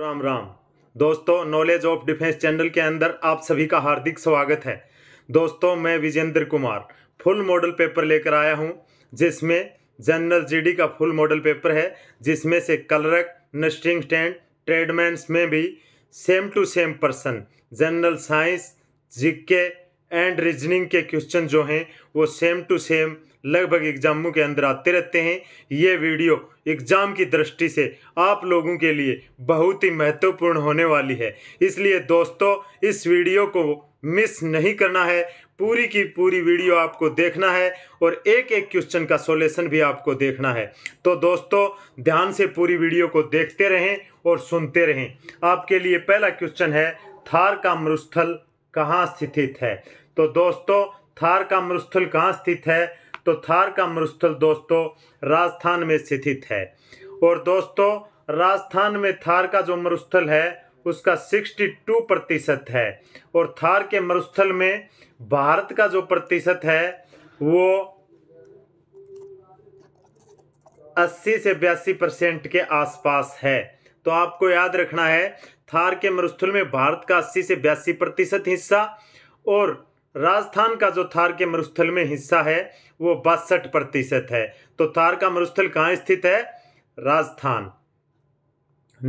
राम राम दोस्तों knowledge of defence channel के अंदर आप सभी का हार्दिक स्वागत है दोस्तों मैं Vijendra Kumar full model paper लेकर आया हूं जिसमें जनरल जीडी का फुल मॉडल पेपर है जिसमें से कलरक नस्टिंग स्टैंड ट्रेडमैन्स में भी same to same person general science GK and reasoning के क्वेश्चन जो हैं वो सेम टू सेम लगभग एग्जामों के अंदर आते रहते हैं ये वीडियो एग्जाम की दृष्टि से आप लोगों के लिए बहुत ही महत्वपूर्ण होने वाली है इसलिए दोस्तों इस वीडियो को मिस नहीं करना है पूरी की पूरी वीडियो आपको देखना है और एक एक क्वेश्चन का सॉल्यूशन भी आपको देखना है तो दोस्तों ध्यान से पूरी वीडियो को देखते रहें और सुनते रहें आपके लिए पहला क्वेश्चन है थार का मरुस्थल कहाँ स्थित है तो दोस्तों थार का मरुस्थल कहाँ स्थित है तो थार का मरुस्थल दोस्तों राजस्थान में स्थित है और दोस्तों राजस्थान में थार का जो मरुस्थल है उसका 62 प्रतिशत है और थार के मरुस्थल में भारत का जो प्रतिशत है वो 80 से बयासी परसेंट के आसपास है तो आपको याद रखना है थार के मरुस्थल में भारत का 80 से बयासी प्रतिशत हिस्सा और राजस्थान का जो थार के मरुस्थल में हिस्सा है वो बासठ प्रतिशत है तो थार का मरुस्थल कहाँ स्थित है राजस्थान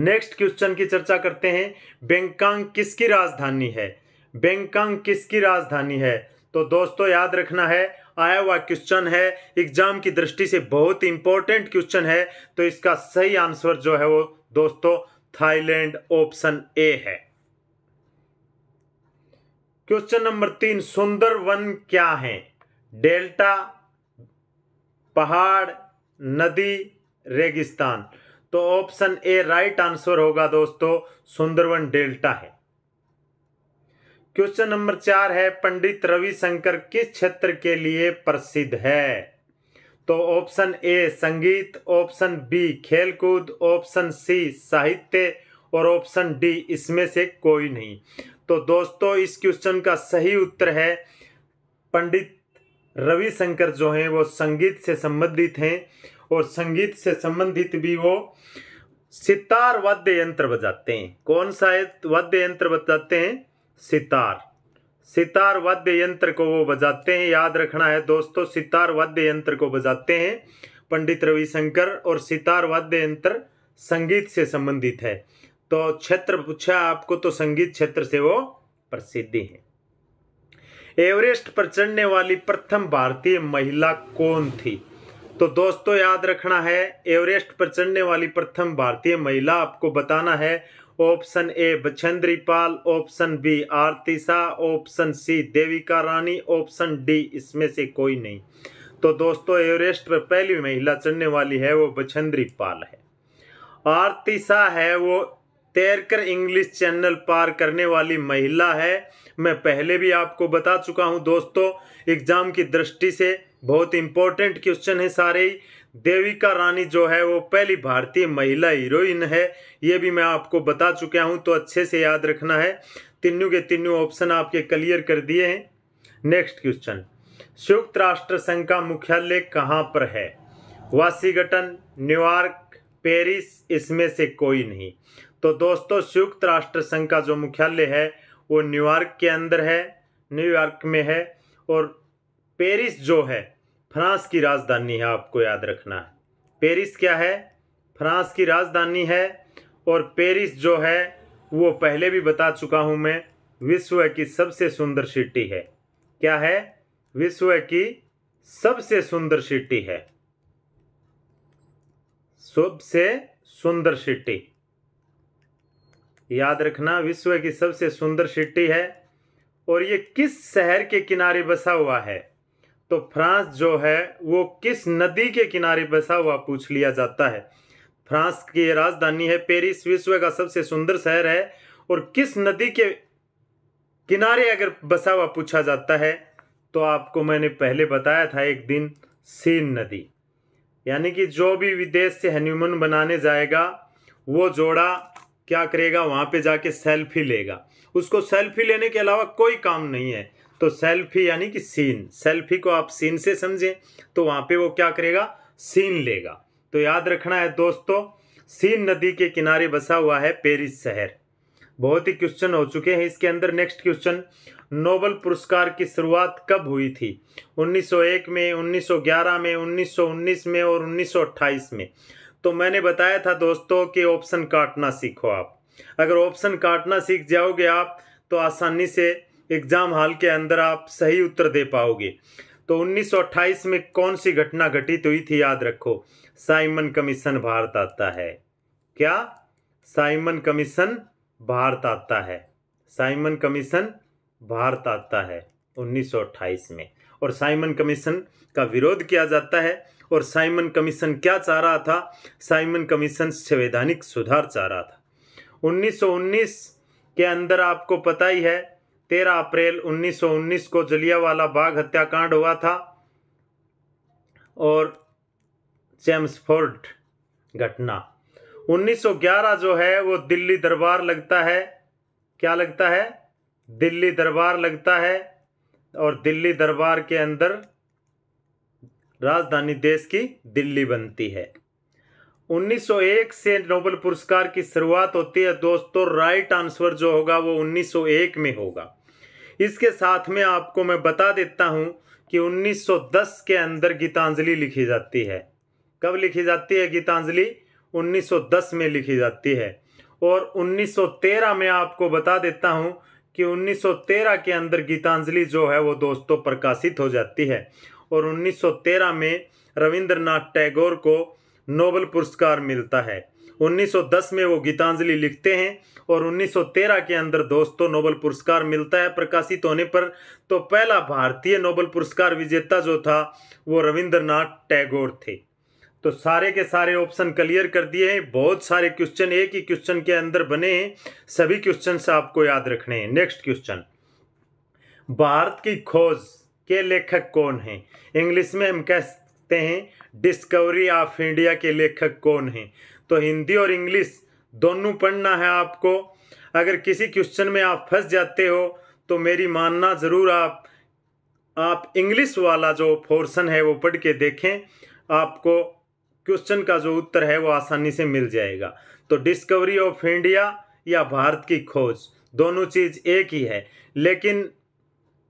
नेक्स्ट क्वेश्चन की चर्चा करते हैं बैंकॉक किसकी राजधानी है बैंकॉक किसकी राजधानी है तो दोस्तों याद रखना है आया हुआ क्वेश्चन है एग्जाम की दृष्टि से बहुत इंपॉर्टेंट क्वेश्चन है तो इसका सही आंसर जो है वो दोस्तों थाईलैंड ऑप्शन ए है क्वेश्चन नंबर तीन सुंदर वन क्या है डेल्टा पहाड़ नदी रेगिस्तान तो ऑप्शन ए राइट आंसर होगा दोस्तों सुंदरवन डेल्टा है क्वेश्चन नंबर चार है पंडित रविशंकर किस क्षेत्र के लिए प्रसिद्ध है तो ऑप्शन ए संगीत ऑप्शन बी खेलकूद ऑप्शन सी साहित्य और ऑप्शन डी इसमें से कोई नहीं तो दोस्तों इस क्वेश्चन का सही उत्तर है पंडित रविशंकर जो हैं वो संगीत से संबंधित हैं और संगीत से संबंधित भी वो सितार वाद्य यंत्र बजाते हैं कौन सा वाद्य यंत्र बजाते हैं सितार सितार वाद्य यंत्र को वो बजाते हैं याद रखना है दोस्तों सितार वाद्य यंत्र को बजाते हैं पंडित रविशंकर और सितार वाद्य यंत्र संगीत से संबंधित है तो क्षेत्र पूछा आपको तो संगीत क्षेत्र से वो प्रसिद्धि है एवरेस्ट पर चढ़ने वाली प्रथम भारतीय महिला कौन थी तो दोस्तों याद रखना है एवरेस्ट पर चढ़ने वाली प्रथम भारतीय महिला आपको बताना है option A Bachendri Pal option B Aarti Shah option C Devika Rani option D इसमें से कोई नहीं तो दोस्तों एवरेस्ट पर पहली महिला चढ़ने वाली है वो बछेंद्री पाल है आरती शाह है वो तैरकर इंग्लिश चैनल पार करने वाली महिला है मैं पहले भी आपको बता चुका हूं दोस्तों एग्ज़ाम की दृष्टि से बहुत इम्पोर्टेंट क्वेश्चन है सारे ही देविका रानी जो है वो पहली भारतीय महिला हीरोइन है ये भी मैं आपको बता चुका हूँ तो अच्छे से याद रखना है तीनों के तीनों ऑप्शन आपके क्लियर कर दिए हैं नेक्स्ट क्वेश्चन संयुक्त राष्ट्र संघ का मुख्यालय कहाँ पर है वाशिंगटन न्यूयॉर्क पेरिस इसमें से कोई नहीं तो दोस्तों संयुक्त राष्ट्र संघ का जो मुख्यालय है वो न्यूयॉर्क के अंदर है न्यूयॉर्क में है और पेरिस जो है फ्रांस की राजधानी है आपको याद रखना है पेरिस क्या है फ्रांस की राजधानी है और पेरिस जो है वो पहले भी बता चुका हूँ मैं विश्व की सबसे सुंदर सिटी है क्या है विश्व की सबसे सुंदर सिटी है सबसे सुंदर सिटी याद रखना विश्व की सबसे सुंदर सिटी है और ये किस शहर के किनारे बसा हुआ है तो फ्रांस जो है वो किस नदी के किनारे बसा हुआ पूछ लिया जाता है फ्रांस की राजधानी है पेरिस विश्व का सबसे सुंदर शहर है और किस नदी के किनारे अगर बसा हुआ पूछा जाता है तो आपको मैंने पहले बताया था एक दिन सीन नदी यानी कि जो भी विदेश से हनीमून बनाने जाएगा वो जोड़ा क्या करेगा वहां पे जाके सेल्फी लेगा उसको सेल्फी लेने के अलावा कोई काम नहीं है तो सेल्फी यानी कि सीन सेल्फी को आप सीन से समझें तो वहां पे वो क्या करेगा सीन लेगा तो याद रखना है दोस्तों सीन नदी के किनारे बसा हुआ है पेरिस शहर बहुत ही क्वेश्चन हो चुके हैं इसके अंदर नेक्स्ट क्वेश्चन नोबल पुरस्कार की शुरुआत कब हुई थी 1901 में 1911 में 1919 में और 1928 में तो मैंने बताया था दोस्तों कि ऑप्शन काटना सीखो आप अगर ऑप्शन काटना सीख जाओगे आप तो आसानी से एग्ज़ाम हाल के अंदर आप सही उत्तर दे पाओगे तो 1928 में कौन सी घटना घटित हुई थी याद रखो साइमन कमीशन भारत आता है क्या साइमन कमीशन भारत आता है साइमन कमीशन भारत आता है 1928 में और साइमन कमीशन का विरोध किया जाता है और साइमन कमीशन क्या चाह रहा था साइमन कमीशन संवैधानिक सुधार चाह रहा था 1919 के अंदर आपको पता ही है 13 अप्रैल 1919 को जलियावाला बाग हत्याकांड हुआ था और चैम्सफोर्ड घटना 1911 जो है वो दिल्ली दरबार लगता है क्या लगता है दिल्ली दरबार लगता है और दिल्ली दरबार के अंदर राजधानी देश की दिल्ली बनती है 1901 से नोबल पुरस्कार की शुरुआत होती है दोस्तों राइट आंसर जो होगा वो 1901 में होगा इसके साथ में आपको मैं बता देता हूँ कि 1910 के अंदर गीतांजलि लिखी जाती है कब लिखी जाती है गीतांजलि 1910 में लिखी जाती है और 1913 में आपको बता देता हूं कि 1913 के अंदर गीतांजलि जो है वो दोस्तों प्रकाशित हो जाती है और 1913 में रविंद्रनाथ टैगोर को नोबल पुरस्कार मिलता है 1910 में वो गीतांजलि लिखते हैं और 1913 के अंदर दोस्तों नोबल पुरस्कार मिलता है प्रकाशित होने पर तो पहला भारतीय नोबल पुरस्कार विजेता जो था वो रविंद्रनाथ टैगोर थे तो सारे के सारे ऑप्शन क्लियर कर दिए हैं बहुत सारे क्वेश्चन एक ही क्वेश्चन के अंदर बने हैं सभी क्वेश्चन आपको याद रखने हैं नेक्स्ट क्वेश्चन भारत की खोज के लेखक कौन हैं इंग्लिश में हम कह सकते हैं डिस्कवरी ऑफ इंडिया के लेखक कौन हैं तो हिंदी और इंग्लिश दोनों पढ़ना है आपको अगर किसी क्वेश्चन में आप फंस जाते हो तो मेरी मानना ज़रूर आप आप इंग्लिश वाला जो पोर्सन है वो पढ़ के देखें आपको क्वेश्चन का जो उत्तर है वो आसानी से मिल जाएगा तो डिस्कवरी ऑफ इंडिया या भारत की खोज दोनों चीज़ एक ही है लेकिन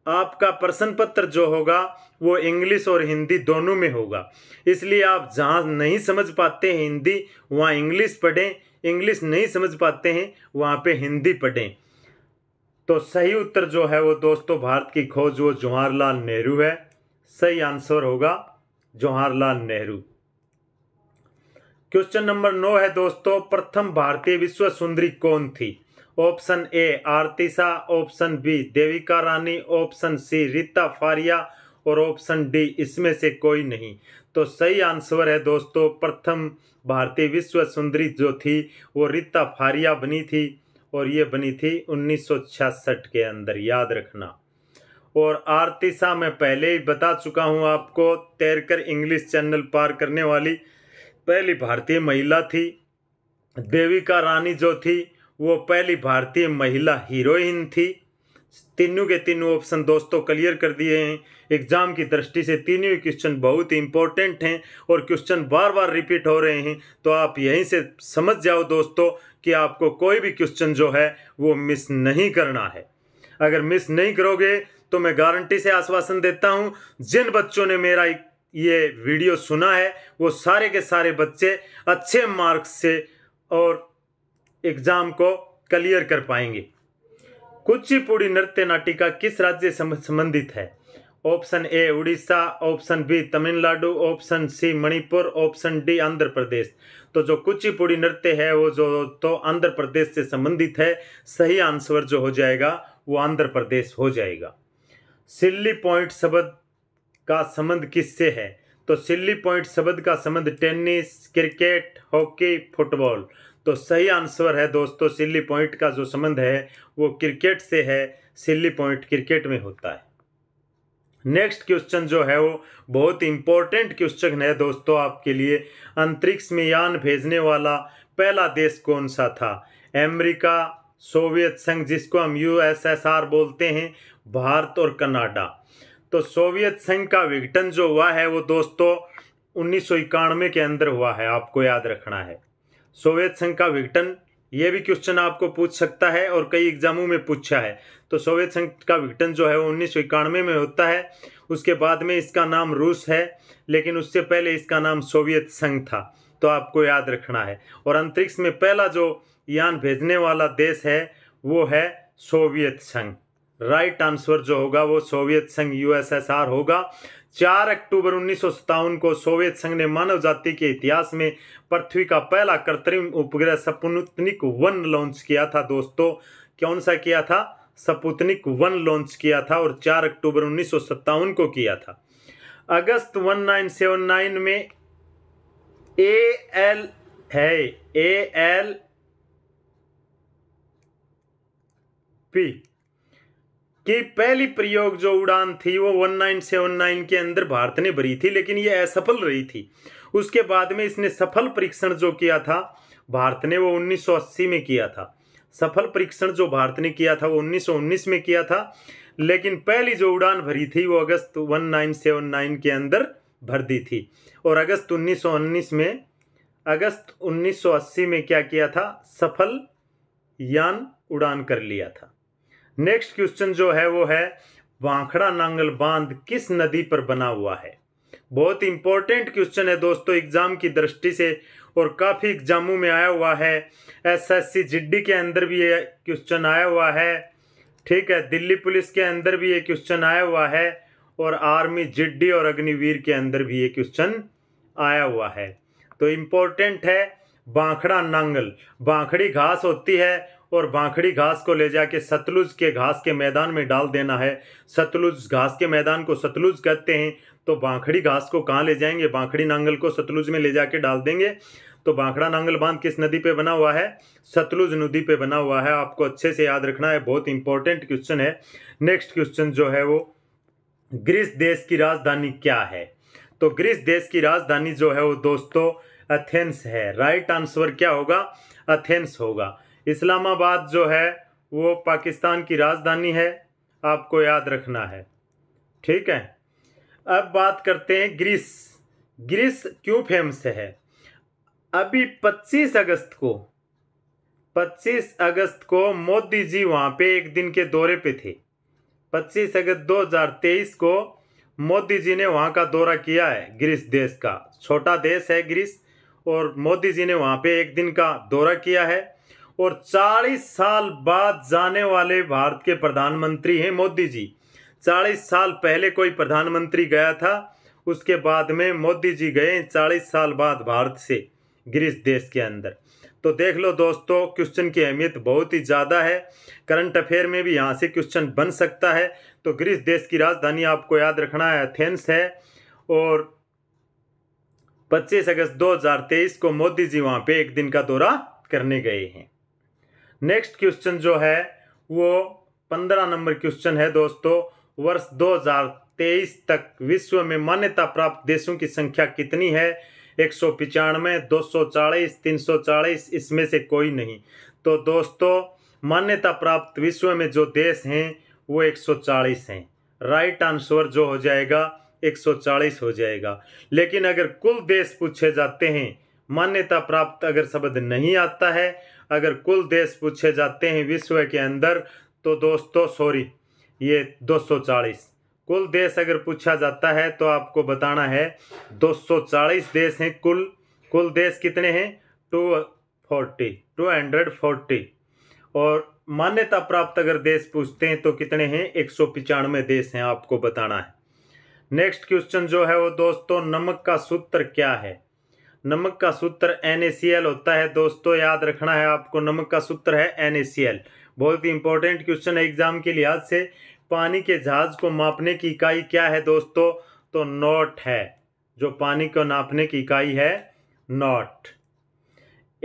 आपका प्रश्न पत्र जो होगा वो इंग्लिश और हिंदी दोनों में होगा इसलिए आप जहाँ नहीं समझ पाते हैं हिंदी वहाँ इंग्लिश पढ़ें इंग्लिश नहीं समझ पाते हैं वहाँ पे हिंदी पढ़ें तो सही उत्तर जो है वो दोस्तों भारत की खोज वो जवाहरलाल नेहरू है सही आंसर होगा जवाहरलाल नेहरू क्वेश्चन नंबर नौ है दोस्तों प्रथम भारतीय विश्व सुंदरी कौन थी ऑप्शन ए आरतीसा option B Devika Rani option C Reita Faria और ऑप्शन डी इसमें से कोई नहीं तो सही आंसर है दोस्तों प्रथम भारतीय विश्व सुंदरी जो थी वो रीता फारिया बनी थी और ये बनी थी 1966 के अंदर याद रखना और आरतीसा मैं पहले ही बता चुका हूँ आपको तैरकर इंग्लिश चैनल पार करने वाली पहली भारतीय महिला थी देविका रानी जो थी वो पहली भारतीय महिला हीरोइन थी तीनों के तीनों ऑप्शन दोस्तों क्लियर कर दिए हैं एग्जाम की दृष्टि से तीनों ही क्वेश्चन बहुत ही इंपॉर्टेंट हैं और क्वेश्चन बार बार रिपीट हो रहे हैं तो आप यहीं से समझ जाओ दोस्तों कि आपको कोई भी क्वेश्चन जो है वो मिस नहीं करना है अगर मिस नहीं करोगे तो मैं गारंटी से आश्वासन देता हूँ जिन बच्चों ने मेरा ये वीडियो सुना है वो सारे के सारे बच्चे अच्छे मार्क्स से और एग्जाम को क्लियर कर पाएंगे कुचिपुड़ी नृत्य नाटिका किस राज्य से संबंधित है option A Orissa option B Tamil Nadu option C Manipur option D Andhra Pradesh तो जो कुचिपुड़ी नृत्य है वो जो तो आंध्र प्रदेश से संबंधित है सही आंसर जो हो जाएगा वो आंध्र प्रदेश हो जाएगा सिल्ली पॉइंट शब्द का संबंध किससे है तो सिल्ली पॉइंट शब्द का संबंध टेनिस क्रिकेट हॉकी फुटबॉल तो सही आंसर है दोस्तों सिल्ली पॉइंट का जो संबंध है वो क्रिकेट से है सिल्ली पॉइंट क्रिकेट में होता है नेक्स्ट क्वेश्चन जो है वो बहुत इंपॉर्टेंट क्वेश्चन है दोस्तों आपके लिए अंतरिक्ष में यान भेजने वाला पहला देश कौन सा था अमेरिका सोवियत संघ जिसको हम यूएसएसआर बोलते हैं भारत और कनाडा तो सोवियत संघ का विघटन जो हुआ है वो दोस्तों उन्नीस के अंदर हुआ है आपको याद रखना है सोवियत संघ का विघटन ये भी क्वेश्चन आपको पूछ सकता है और कई एग्जामों में पूछा है तो सोवियत संघ का विघटन जो है वो उन्नीस सौ इक्यानवे में होता है उसके बाद में इसका नाम रूस है लेकिन उससे पहले इसका नाम सोवियत संघ था तो आपको याद रखना है और अंतरिक्ष में पहला जो यान भेजने वाला देश है वो है सोवियत संघ राइट आंसर जो होगा वो सोवियत संघ यूएसएसआर होगा चार अक्टूबर उन्नीस को सोवियत संघ ने मानव जाति के इतिहास में पृथ्वी का पहला कृत्रिम उपग्रह सपुतनिक वन लॉन्च किया था दोस्तों कौन सा किया था सपुतनिक वन लॉन्च किया था और 4 अक्टूबर उन्नीस को किया था अगस्त 1979 में ए एल है ए एल पी कि पहली प्रयोग जो उड़ान थी वो 1979 के अंदर भारत ने भरी थी लेकिन ये असफल रही थी उसके बाद में इसने सफल परीक्षण जो किया था भारत ने वो 1980 में किया था सफल परीक्षण जो भारत ने किया था वो 1919 में किया था लेकिन पहली जो उड़ान भरी थी वो अगस्त 1979 के अंदर भर दी थी और अगस्त उन्नीस में अगस्त उन्नीस में क्या किया था सफल यान उड़ान कर लिया था नेक्स्ट क्वेश्चन जो है वो है वांखड़ा नांगल बांध किस नदी पर बना हुआ है बहुत इंपॉर्टेंट क्वेश्चन है दोस्तों एग्जाम की दृष्टि से और काफ़ी एग्जामों में आया हुआ है एसएससी जिड्डी के अंदर भी ये क्वेश्चन आया हुआ है ठीक है दिल्ली पुलिस के अंदर भी ये क्वेश्चन आया हुआ है और आर्मी जिड्डी और अग्निवीर के अंदर भी ये क्वेश्चन आया हुआ है तो इम्पोर्टेंट है बांखड़ा नांगल बांखड़ी घास होती है और बांखड़ी घास को ले जाके सतलुज के घास के मैदान में डाल देना है सतलुज घास के मैदान को सतलुज कहते हैं तो बांखड़ी घास को कहाँ ले जाएंगे बांखड़ी नांगल को सतलुज में ले जाके डाल देंगे तो बांखड़ा नांगल बांध किस नदी पे बना हुआ है सतलुज नदी पे बना हुआ है आपको अच्छे से याद रखना है बहुत इंपॉर्टेंट क्वेश्चन है नेक्स्ट क्वेश्चन जो है वो ग्रीस देश की राजधानी क्या है तो ग्रीस देश की राजधानी जो है वो दोस्तों अथेंस है राइट आंसर क्या होगा अथेंस होगा इस्लामाबाद जो है वो पाकिस्तान की राजधानी है आपको याद रखना है ठीक है अब बात करते हैं ग्रीस ग्रीस क्यों फेमस है अभी 25 अगस्त को 25 अगस्त को मोदी जी वहाँ पे एक दिन के दौरे पे थे 25 अगस्त 2023 को मोदी जी ने वहाँ का दौरा किया है ग्रीस देश का छोटा देश है ग्रीस और मोदी जी ने वहाँ पे एक दिन का दौरा किया है और 40 साल बाद जाने वाले भारत के प्रधानमंत्री हैं मोदी जी 40 साल पहले कोई प्रधानमंत्री गया था उसके बाद में मोदी जी गए 40 साल बाद भारत से ग्रीस देश के अंदर तो देख लो दोस्तों क्वेश्चन की अहमियत बहुत ही ज़्यादा है करंट अफेयर में भी यहाँ से क्वेश्चन बन सकता है तो ग्रीस देश की राजधानी आपको याद रखना है एथेंस है और 25 अगस्त 2023 को मोदी जी वहाँ पे एक दिन का दौरा करने गए हैं नेक्स्ट क्वेश्चन जो है वो पंद्रह नंबर क्वेश्चन है दोस्तों वर्ष 2023 तक विश्व में मान्यता प्राप्त देशों की संख्या कितनी है एक सौ पचानवे दो सौ चालीस तीन सौ चालीस इसमें से कोई नहीं तो दोस्तों मान्यता प्राप्त विश्व में जो देश हैं वो एक सौ चालीस हैं राइट आंसर जो हो जाएगा एक सौ चालीस हो जाएगा लेकिन अगर कुल देश पूछे जाते हैं मान्यता प्राप्त अगर शब्द नहीं आता है अगर कुल देश पूछे जाते हैं विश्व के अंदर तो दोस्तों सॉरी ये 240 कुल देश अगर पूछा जाता है तो आपको बताना है 240 देश हैं कुल कुल देश कितने हैं two forty two hundred forty और मान्यता प्राप्त अगर देश पूछते हैं तो कितने हैं एक सौ पचानवे देश हैं आपको बताना है नेक्स्ट क्वेश्चन जो है वो दोस्तों नमक का सूत्र क्या है नमक का सूत्र एन होता है दोस्तों याद रखना है आपको नमक का सूत्र है एन बहुत ही इंपॉर्टेंट क्वेश्चन है एग्जाम के लिहाज से पानी के जहाज को मापने की इकाई क्या है दोस्तों तो नॉट है जो पानी को नापने की इकाई है knot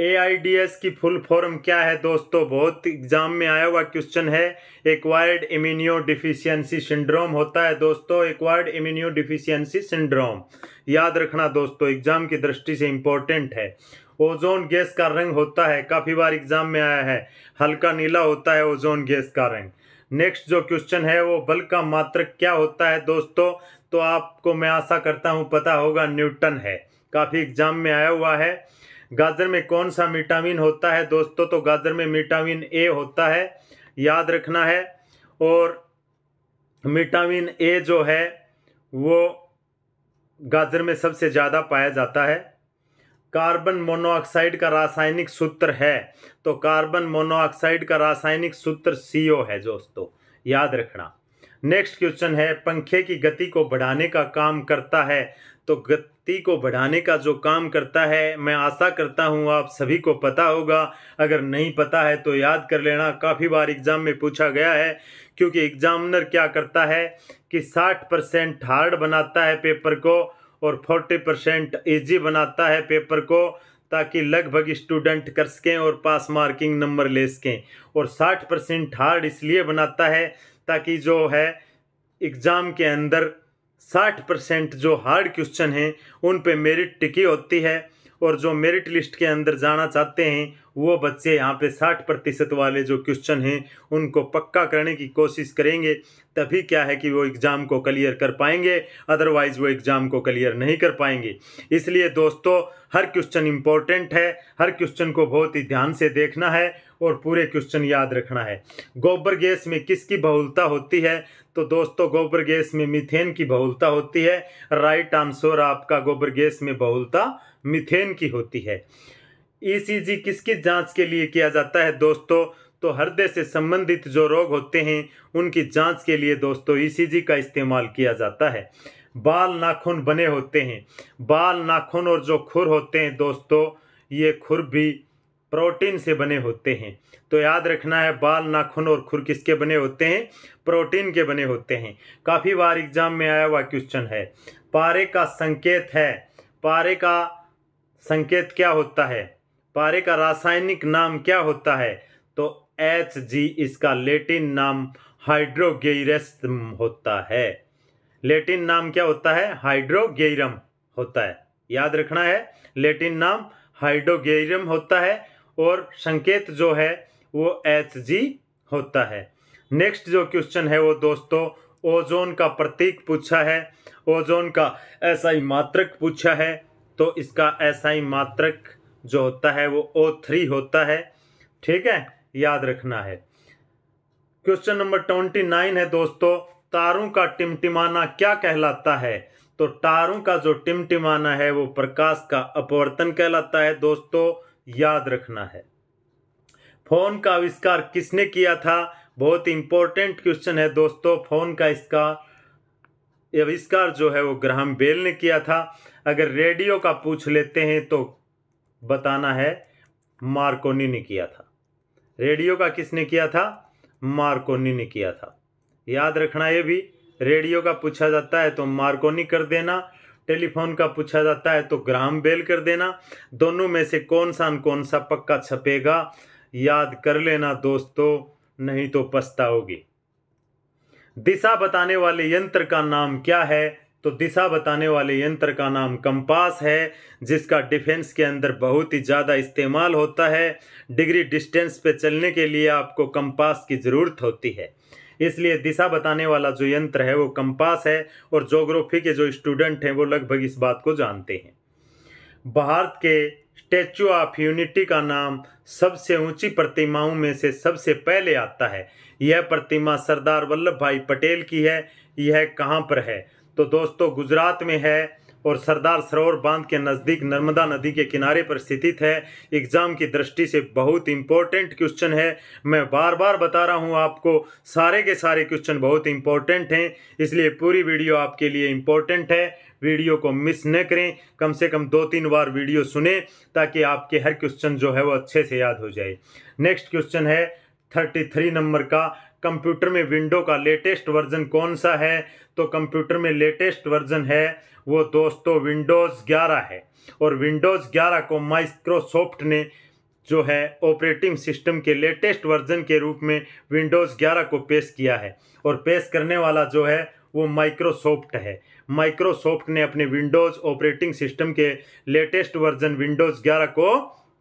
A I D S की फुल फॉर्म क्या है दोस्तों बहुत एग्जाम में आया हुआ क्वेश्चन है एक्वायर्ड इम्यूनियो डिफिशियंसी सिंड्रोम होता है दोस्तों एक्वायर्ड इम्यूनियो डिफिशियंसी सिंड्रोम याद रखना दोस्तों एग्जाम की दृष्टि से इंपॉर्टेंट है ओजोन गैस का रंग होता है काफ़ी बार एग्जाम में आया है हल्का नीला होता है ओजोन गैस का रंग नेक्स्ट जो क्वेश्चन है वो बल का मात्र क्या होता है दोस्तों तो आपको मैं आशा करता हूँ पता होगा न्यूटन है काफ़ी एग्जाम में आया हुआ है गाजर में कौन सा विटामिन होता है दोस्तों तो गाजर में विटामिन ए होता है याद रखना है और विटामिन ए जो है वो गाजर में सबसे ज़्यादा पाया जाता है कार्बन मोनोऑक्साइड का रासायनिक सूत्र है तो कार्बन मोनोऑक्साइड का रासायनिक सूत्र ओ है दोस्तों याद रखना नेक्स्ट क्वेश्चन है पंखे की गति को बढ़ाने का काम करता है तो गति को बढ़ाने का जो काम करता है मैं आशा करता हूँ आप सभी को पता होगा अगर नहीं पता है तो याद कर लेना काफ़ी बार एग्ज़ाम में पूछा गया है क्योंकि एग्ज़ामिनर क्या करता है कि 60 परसेंट हार्ड बनाता है पेपर को और 40 परसेंट ईजी बनाता है पेपर को ताकि लगभग स्टूडेंट कर सकें और पास मार्किंग नंबर ले सकें और 60 परसेंट हार्ड इसलिए बनाता है ताकि जो है एग्ज़ाम के अंदर साठ परसेंट जो हार्ड क्वेश्चन हैं उन पे मेरिट टिकी होती है और जो मेरिट लिस्ट के अंदर जाना चाहते हैं वो बच्चे यहाँ पे साठ प्रतिशत वाले जो क्वेश्चन हैं उनको पक्का करने की कोशिश करेंगे तभी क्या है कि वो एग्ज़ाम को क्लियर कर पाएंगे अदरवाइज़ वो एग्ज़ाम को क्लियर नहीं कर पाएंगे इसलिए दोस्तों हर क्वेश्चन इम्पोर्टेंट है हर क्वेश्चन को बहुत ही ध्यान से देखना है और पूरे क्वेश्चन याद रखना है गोबर गैस में किसकी बहुलता होती है तो दोस्तों गोबर गैस में मिथेन की बहुलता होती है राइट आंसर आपका गोबर गैस में बहुलता मिथेन की होती है ईसीजी e किसकी जांच के लिए किया जाता है दोस्तों तो हृदय से संबंधित जो रोग होते हैं उनकी जांच के लिए दोस्तों ईसीजी e का इस्तेमाल किया जाता है बाल नाखून बने होते हैं बाल नाखून और जो खुर होते हैं दोस्तों ये खुर भी प्रोटीन से बने होते हैं तो याद रखना है बाल नाखून और खुर किसके बने होते हैं प्रोटीन के बने होते हैं काफ़ी बार एग्जाम में आया हुआ क्वेश्चन है पारे का संकेत है पारे का संकेत क्या होता है पारे का रासायनिक नाम क्या होता है तो एच जी इसका लेटिन नाम हाइड्रोगेरस होता है लेटिन नाम क्या होता है हाइड्रोगेरम होता है याद रखना है लेटिन नाम हाइड्रोगेरम होता है और संकेत जो है वो एच जी होता है नेक्स्ट जो क्वेश्चन है वो दोस्तों ओजोन का प्रतीक पूछा है ओजोन का ऐसा ही मात्रक पूछा है तो इसका ही मात्रक जो होता है वो ओ थ्री होता है ठीक है याद रखना है क्वेश्चन नंबर ट्वेंटी नाइन है दोस्तों तारों का टिमटिमाना क्या कहलाता है तो तारों का जो टिमटिमाना है वो प्रकाश का अपवर्तन कहलाता है दोस्तों याद रखना है फ़ोन का आविष्कार किसने किया था बहुत इंपॉर्टेंट क्वेश्चन है दोस्तों फ़ोन का इसका आविष्कार जो है वो ग्राहम बेल ने किया था अगर रेडियो का पूछ लेते हैं तो बताना है मार्कोनी ने किया था रेडियो का किसने किया था मार्कोनी ने किया था याद रखना ये भी रेडियो का पूछा जाता है तो मार्कोनी कर देना टेलीफोन का पूछा जाता है तो ग्राम बेल कर देना दोनों में से कौन सा न कौन सा पक्का छपेगा याद कर लेना दोस्तों नहीं तो पछताओगे दिशा बताने वाले यंत्र का नाम क्या है तो दिशा बताने वाले यंत्र का नाम कंपास है जिसका डिफेंस के अंदर बहुत ही ज़्यादा इस्तेमाल होता है डिग्री डिस्टेंस पे चलने के लिए आपको कंपास की ज़रूरत होती है इसलिए दिशा बताने वाला जो यंत्र है वो कंपास है और जोग्राफी के जो स्टूडेंट हैं वो लगभग इस बात को जानते हैं भारत के स्टैचू ऑफ यूनिटी का नाम सबसे ऊंची प्रतिमाओं में से सबसे पहले आता है यह प्रतिमा सरदार वल्लभ भाई पटेल की है यह कहाँ पर है तो दोस्तों गुजरात में है और सरदार सरोवर बांध के नज़दीक नर्मदा नदी के किनारे पर स्थित है एग्ज़ाम की दृष्टि से बहुत इंपॉर्टेंट क्वेश्चन है मैं बार बार बता रहा हूँ आपको सारे के सारे क्वेश्चन बहुत इंपॉर्टेंट हैं इसलिए पूरी वीडियो आपके लिए इंपॉर्टेंट है वीडियो को मिस न करें कम से कम दो तीन बार वीडियो सुने ताकि आपके हर क्वेश्चन जो है वो अच्छे से याद हो जाए नेक्स्ट क्वेश्चन है 33 नंबर का कंप्यूटर में विंडो का लेटेस्ट वर्जन कौन सा है तो कंप्यूटर में लेटेस्ट वर्जन है वो दोस्तों विंडोज़ 11 है और विंडोज़ 11 को माइक्रोसॉफ्ट ने जो है ऑपरेटिंग सिस्टम के लेटेस्ट वर्जन के रूप में विंडोज़ 11 को पेश किया है और पेश करने वाला जो है वो माइक्रोसॉफ्ट है माइक्रोसॉफ्ट ने अपने विंडोज़ ऑपरेटिंग सिस्टम के लेटेस्ट वर्जन विंडोज़ ग्यारह को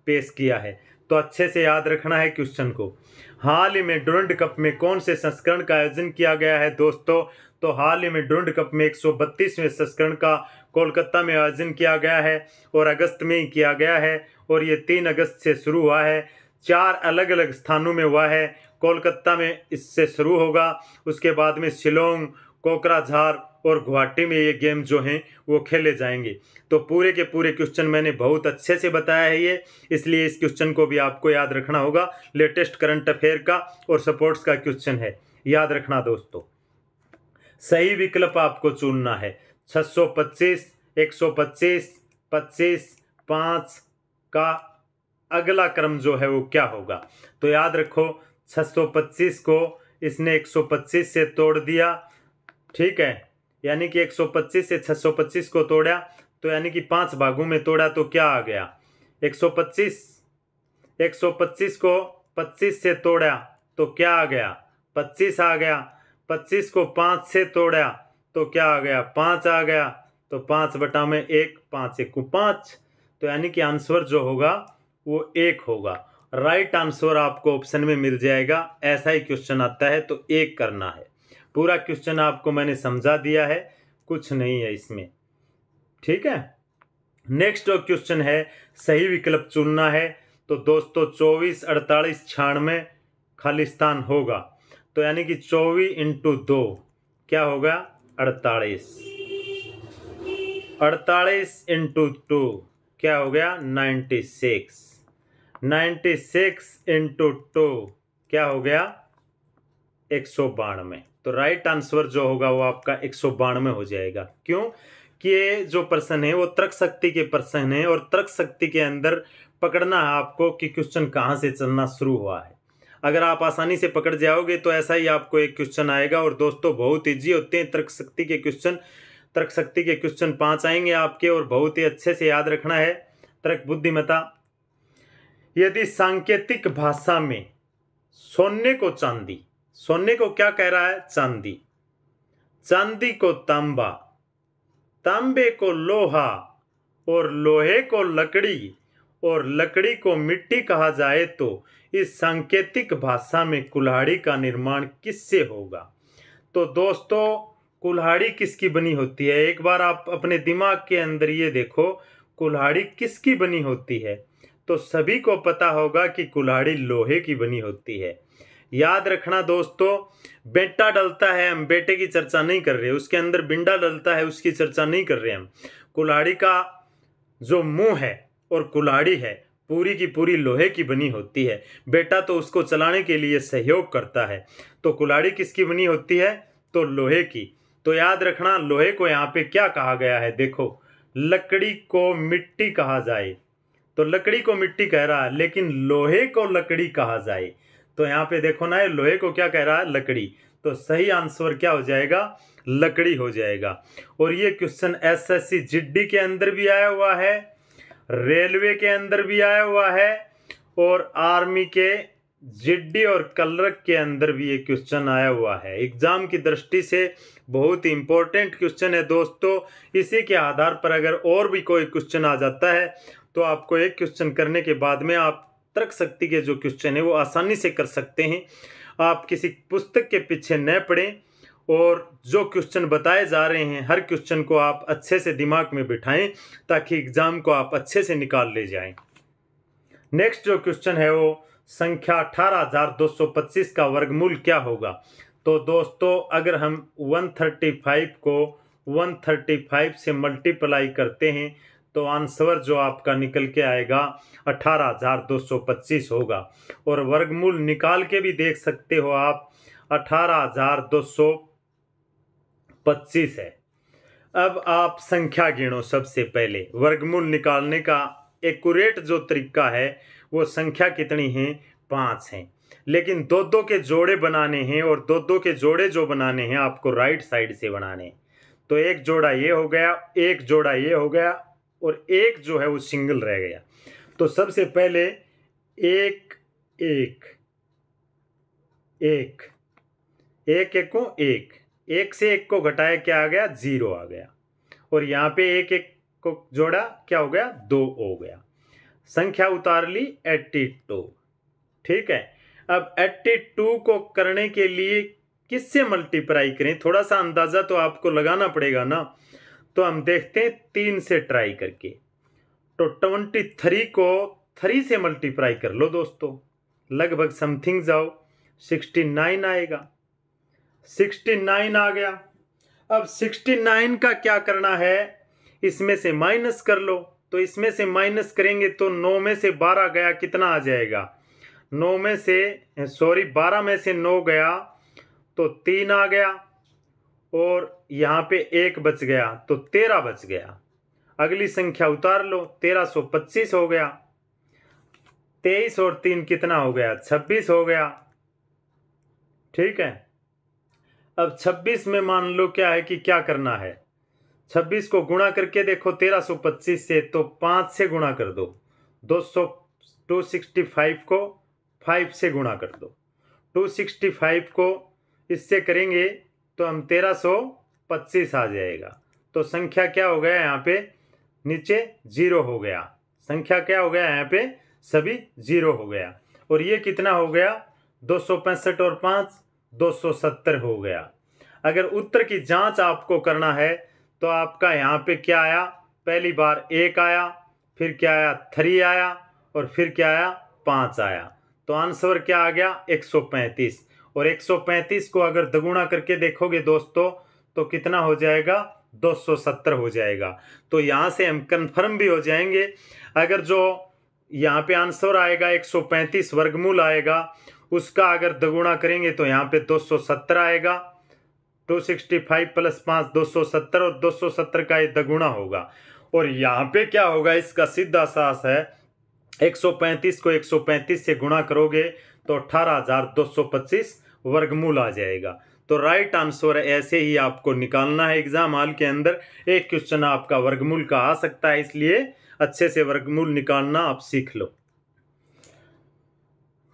पेश किया है तो अच्छे से याद रखना है क्वेश्चन को हाल ही में डुरंड कप में कौन से संस्करण का आयोजन किया गया है दोस्तों तो हाल ही में डुरंड कप में एक संस्करण का कोलकाता में आयोजन किया गया है और अगस्त में ही किया गया है और ये तीन अगस्त से शुरू हुआ है चार अलग अलग स्थानों में हुआ है कोलकाता में इससे शुरू होगा उसके बाद में शिलोंग कोकराझार और गुवाहाटी में ये गेम जो हैं वो खेले जाएंगे तो पूरे के पूरे क्वेश्चन मैंने बहुत अच्छे से बताया है ये इसलिए इस क्वेश्चन को भी आपको याद रखना होगा लेटेस्ट करंट अफेयर का और सपोर्ट्स का क्वेश्चन है याद रखना दोस्तों सही विकल्प आपको चुनना है 625, पच्चीस 25, 5 का अगला क्रम जो है वो क्या होगा तो याद रखो 625 को इसने 125 से तोड़ दिया ठीक है यानी कि 125 से 625 को तोड़ा तो यानी कि पांच भागों में तोड़ा तो क्या आ गया 125 125 को 25 से तोड़ा तो क्या आ गया 25 आ गया 25 को पाँच से तोड़ा तो क्या आ गया पाँच आ गया तो पाँच बटा में एक पाँच एक को पाँच तो यानी कि आंसर जो होगा वो एक होगा राइट आंसर आपको ऑप्शन में मिल जाएगा ऐसा ही क्वेश्चन आता है तो एक करना है पूरा क्वेश्चन आपको मैंने समझा दिया है कुछ नहीं है इसमें ठीक है नेक्स्ट क्वेश्चन है सही विकल्प चुनना है तो दोस्तों चौबीस अड़तालीस छियानवे खालिस्तान होगा तो यानी कि चौबीस इंटू दो क्या होगा अड़तालीस अड़तालीस इंटू टू क्या हो गया ninety six ninety six into two क्या हो गया एक सौ बानवे तो राइट आंसर जो होगा वो आपका एक सौ बानवे हो जाएगा क्यों कि जो प्रश्न है वो तर्क शक्ति के प्रश्न है और तर्क शक्ति के अंदर पकड़ना है आपको कि क्वेश्चन कहाँ से चलना शुरू हुआ है अगर आप आसानी से पकड़ जाओगे तो ऐसा ही आपको एक क्वेश्चन आएगा और दोस्तों बहुत ईजी होते हैं तर्क शक्ति के क्वेश्चन तर्क शक्ति के क्वेश्चन पाँच आएंगे आपके और बहुत ही अच्छे से याद रखना है तर्क बुद्धिमता यदि सांकेतिक भाषा में सोने को चांदी सोने को क्या कह रहा है चांदी चांदी को तांबा तांबे को लोहा और लोहे को लकड़ी और लकड़ी को मिट्टी कहा जाए तो इस सांकेतिक भाषा में कुल्हाड़ी का निर्माण किससे होगा तो दोस्तों कुल्हाड़ी किसकी बनी होती है एक बार आप अपने दिमाग के अंदर ये देखो कुल्हाड़ी किसकी बनी होती है तो सभी को पता होगा कि कुल्हाड़ी लोहे की बनी होती है याद रखना दोस्तों बेटा डलता है हम बेटे की चर्चा नहीं कर रहे उसके अंदर बिंडा डलता है उसकी चर्चा नहीं कर रहे हम कुल्हाड़ी का जो मुंह है और कुल्हाड़ी है पूरी की पूरी लोहे की बनी होती है बेटा तो उसको चलाने के लिए सहयोग करता है तो कुल्हाड़ी किसकी बनी होती है तो लोहे की तो याद रखना लोहे को यहाँ पे क्या कहा गया है देखो लकड़ी को मिट्टी कहा जाए तो लकड़ी को मिट्टी कह रहा है लेकिन लोहे को लकड़ी कहा जाए तो यहाँ पे देखो ना ये लोहे को क्या कह रहा है लकड़ी तो सही आंसर क्या हो जाएगा लकड़ी हो जाएगा और ये क्वेश्चन एसएससी जिड्डी के अंदर भी आया हुआ है रेलवे के अंदर भी आया हुआ है और आर्मी के जिड्डी और कलरक के अंदर भी ये क्वेश्चन आया हुआ है एग्जाम की दृष्टि से बहुत ही इंपॉर्टेंट क्वेश्चन है दोस्तों इसी के आधार पर अगर और भी कोई क्वेश्चन आ जाता है तो आपको एक क्वेश्चन करने के बाद में आप तर्क शक्ति के जो क्वेश्चन है वो आसानी से कर सकते हैं आप किसी पुस्तक के पीछे न पढ़ें और जो क्वेश्चन बताए जा रहे हैं हर क्वेश्चन को आप अच्छे से दिमाग में बिठाएं ताकि एग्ज़ाम को आप अच्छे से निकाल ले जाएं नेक्स्ट जो क्वेश्चन है वो संख्या 18,225 का वर्गमूल क्या होगा तो दोस्तों अगर हम 135 को 135 से मल्टीप्लाई करते हैं तो आंसर जो आपका निकल के आएगा 18,225 होगा और वर्गमूल निकाल के भी देख सकते हो आप 18,225 है अब आप संख्या गिनो सबसे पहले वर्गमूल निकालने का एकट जो तरीका है वो संख्या कितनी है पाँच है लेकिन दो दो के जोड़े बनाने हैं और दो दो के जोड़े जो बनाने हैं आपको राइट साइड से बनाने हैं तो एक जोड़ा ये हो गया एक जोड़ा ये हो गया और एक जो है वो सिंगल रह गया तो सबसे पहले एक एक एक एक एक को एक एक से एक को घटाया क्या आ गया ज़ीरो आ गया और यहां पे एक एक को जोड़ा क्या हो गया दो हो गया संख्या उतार ली एट्टी टू ठीक है अब एट्टी टू को करने के लिए किससे मल्टीप्लाई करें थोड़ा सा अंदाज़ा तो आपको लगाना पड़ेगा ना तो हम देखते हैं तीन से ट्राई करके तो ट्वेंटी थ्री को थ्री से मल्टीप्लाई कर लो दोस्तों लगभग समथिंग जाओ सिक्सटी नाइन आएगा सिक्सटी नाइन आ गया अब सिक्सटी नाइन का क्या करना है इसमें से माइनस कर लो तो इसमें से माइनस करेंगे तो नौ में से बारह गया कितना आ जाएगा नौ में से सॉरी बारह में से नौ गया तो तीन आ गया और यहाँ पे एक बच गया तो तेरह बच गया अगली संख्या उतार लो तेरह सौ पच्चीस हो गया तेईस और तीन कितना हो गया छब्बीस हो गया ठीक है अब छब्बीस में मान लो क्या है कि क्या करना है छब्बीस को गुणा करके देखो तेरह सौ पच्चीस से तो पाँच से गुणा कर दो दो सौ टू सिक्सटी फाइव को फाइव से गुणा कर दो टू सिक्सटी फाइव को इससे करेंगे तो हम तेरह सौ पच्चीस आ जाएगा तो संख्या क्या हो गया यहाँ पे नीचे जीरो हो गया संख्या क्या हो गया यहाँ पे सभी जीरो हो गया और ये कितना हो गया दो सौ पैंसठ और पाँच दो सौ सत्तर हो गया अगर उत्तर की जांच आपको करना है तो आपका यहाँ पे क्या आया पहली बार एक आया फिर क्या आया थ्री आया और फिर क्या आया पाँच आया तो आंसर क्या आ गया पैंतीस और 135 को अगर दगुणा करके देखोगे दोस्तों तो कितना हो जाएगा 270 हो जाएगा तो यहाँ से हम कन्फर्म भी हो जाएंगे अगर जो यहाँ पे आंसर आएगा 135 वर्गमूल आएगा उसका अगर दगुणा करेंगे तो यहाँ पे 270 आएगा 265 प्लस पाँच 270 और 270 का ये दगुना होगा और यहाँ पे क्या होगा इसका सीधा सास है 135 को 135 से गुणा करोगे तो अठारह वर्गमूल आ जाएगा तो राइट आंसर ऐसे ही आपको निकालना है एग्जाम हॉल के अंदर एक क्वेश्चन आपका वर्गमूल का आ सकता है इसलिए अच्छे से वर्गमूल निकालना आप सीख लो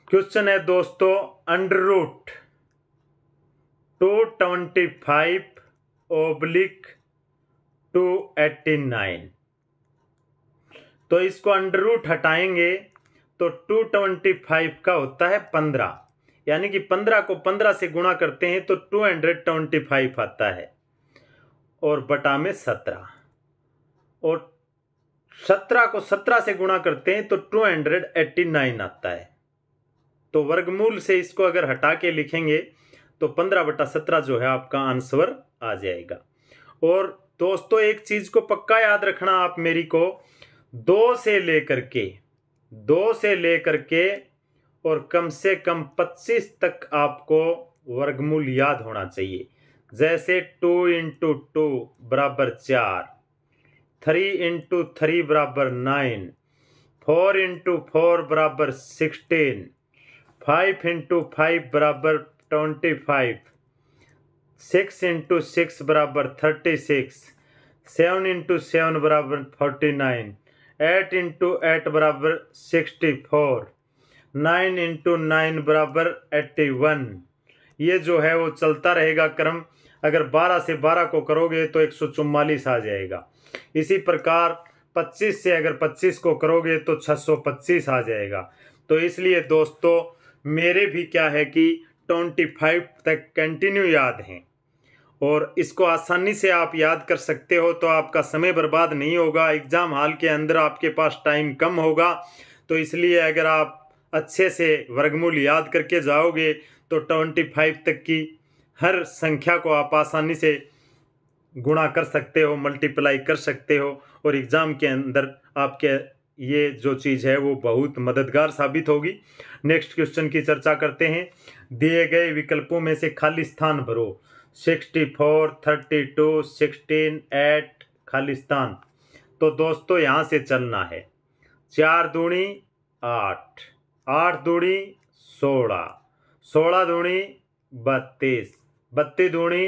क्वेश्चन है दोस्तों under root two twenty five oblique two eighty nine तो इसको अंडर रूट हटाएंगे तो टू ट्वेंटी फाइव का होता है पंद्रह यानी कि पंद्रह को पंद्रह से गुणा करते हैं तो टू हंड्रेड ट्वेंटी फाइव आता है और बटा में सत्रह और सत्रह को सत्रह से गुणा करते हैं तो टू हंड्रेड एट्टी नाइन आता है तो वर्गमूल से इसको अगर हटा के लिखेंगे तो पंद्रह बटा सत्रह जो है आपका आंसर आ जाएगा और दोस्तों एक चीज़ को पक्का याद रखना आप मेरी को दो से लेकर के दो से लेकर के और कम से कम 25 तक आपको वर्गमूल याद होना चाहिए जैसे टू इंटू टू बराबर चार थ्री इंटू थ्री बराबर नाइन फोर इंटू फोर बराबर सिक्सटीन फाइव इंटू फाइव बराबर twenty five six into six बराबर thirty six seven into seven बराबर forty nine eight into eight बराबर sixty four nine into nine बराबर eighty one ये जो है वो चलता रहेगा क्रम अगर बारह से बारह को करोगे तो एक सौ चुम्वालीस आ जाएगा इसी प्रकार पच्चीस से अगर पच्चीस को करोगे तो छः सौ पच्चीस आ जाएगा तो इसलिए दोस्तों मेरे भी क्या है कि ट्वेंटी फाइव तक कंटिन्यू याद हैं और इसको आसानी से आप याद कर सकते हो तो आपका समय बर्बाद नहीं होगा एग्ज़ाम हाल के अंदर आपके पास टाइम कम होगा तो इसलिए अगर आप अच्छे से वर्गमूल याद करके जाओगे तो ट्वेंटी फाइव तक की हर संख्या को आप आसानी से गुणा कर सकते हो मल्टीप्लाई कर सकते हो और एग्ज़ाम के अंदर आपके ये जो चीज़ है वो बहुत मददगार साबित होगी नेक्स्ट क्वेश्चन की चर्चा करते हैं दिए गए विकल्पों में से खाली स्थान भरो sixty four thirty two sixteen eight खाली स्थान तो दोस्तों यहाँ से चलना है चार दूणी आठ आठ दूणी सोलह सोलह दूणी बत्तीस बत्तीस दूणी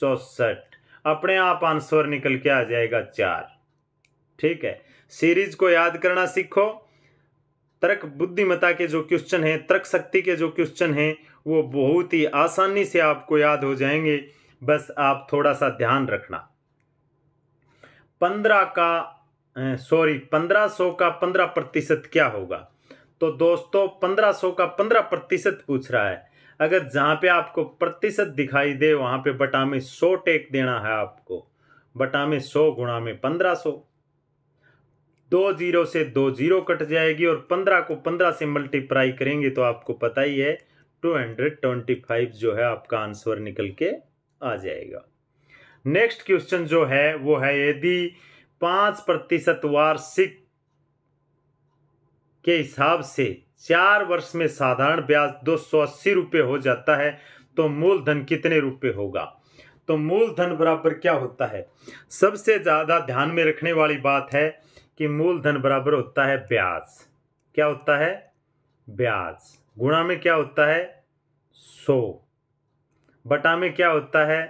चौसठ अपने आप आंसर निकल के आ जाएगा चार ठीक है सीरीज को याद करना सीखो तर्क बुद्धिमता के जो क्वेश्चन हैं तर्क शक्ति के जो क्वेश्चन हैं वो बहुत ही आसानी से आपको याद हो जाएंगे बस आप थोड़ा सा ध्यान रखना पंद्रह का सॉरी पंद्रह सौ का पंद्रह प्रतिशत क्या होगा तो दोस्तों 1500 का 15 प्रतिशत पूछ रहा है अगर जहाँ पे आपको प्रतिशत दिखाई दे वहाँ पे बटा में सौ टेक देना है आपको बटा में सौ गुणा में पंद्रह सौ दो जीरो से दो जीरो कट जाएगी और पंद्रह को पंद्रह से मल्टीप्लाई करेंगे तो आपको पता ही है टू हंड्रेड ट्वेंटी फाइव जो है आपका आंसर निकल के आ जाएगा नेक्स्ट क्वेश्चन जो है वो है यदि पाँच प्रतिशत वार्षिक के हिसाब से चार वर्ष में साधारण ब्याज दो सौ अस्सी रुपये हो जाता है तो मूलधन कितने रुपये होगा तो मूलधन बराबर क्या होता है सबसे ज़्यादा ध्यान में रखने वाली बात है कि मूलधन बराबर होता है ब्याज क्या होता है ब्याज गुणा में क्या होता है सो बटा में क्या होता है